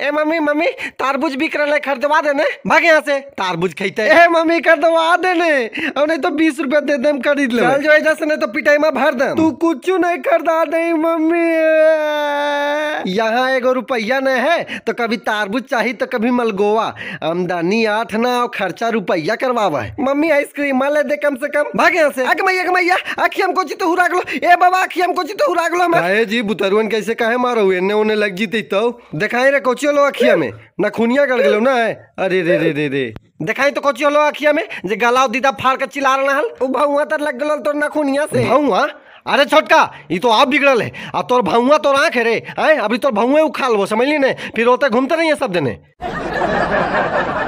ए mummy mummy तारबूज बिक रहा है खरीदवा देने भाग यहाँ से तारबूज खेते ए मम्मी खरीदवा देने और नहीं तो बीस रुपया दे दे खरीद ले चल जो ऐसा नहीं तो पिटाई में भर दे तू कुछ नहीं खरीदा दे मम्मी यहाँ एगो रुपया न है तो कभी तारबूज चाहिए तो कभी मलगोवा आमदनी आठ ना और खर्चा रुपया करवावा है मम्मी आइसक्रीम ले दे कम से कम भागे यहाँ से अग मैया मैया तो हुरा गलो ए बाबा तो हुरा गलो अरे जी कैसे कहे मारो एने लग जीते तो दिखाई रे लो में ना गड़ ना है अरे रे रे रे रे तो लो आखिया में जे दीदा फाड़ के उ तर लग से भौआ अरे छोटका ये तो आप बिगड़ल है आ तोर भाऊआ तोर आँख है रे आए अभी तोर भाऊ उखाल वो समझ ली ने फिर होते घूमते रहिए सब देने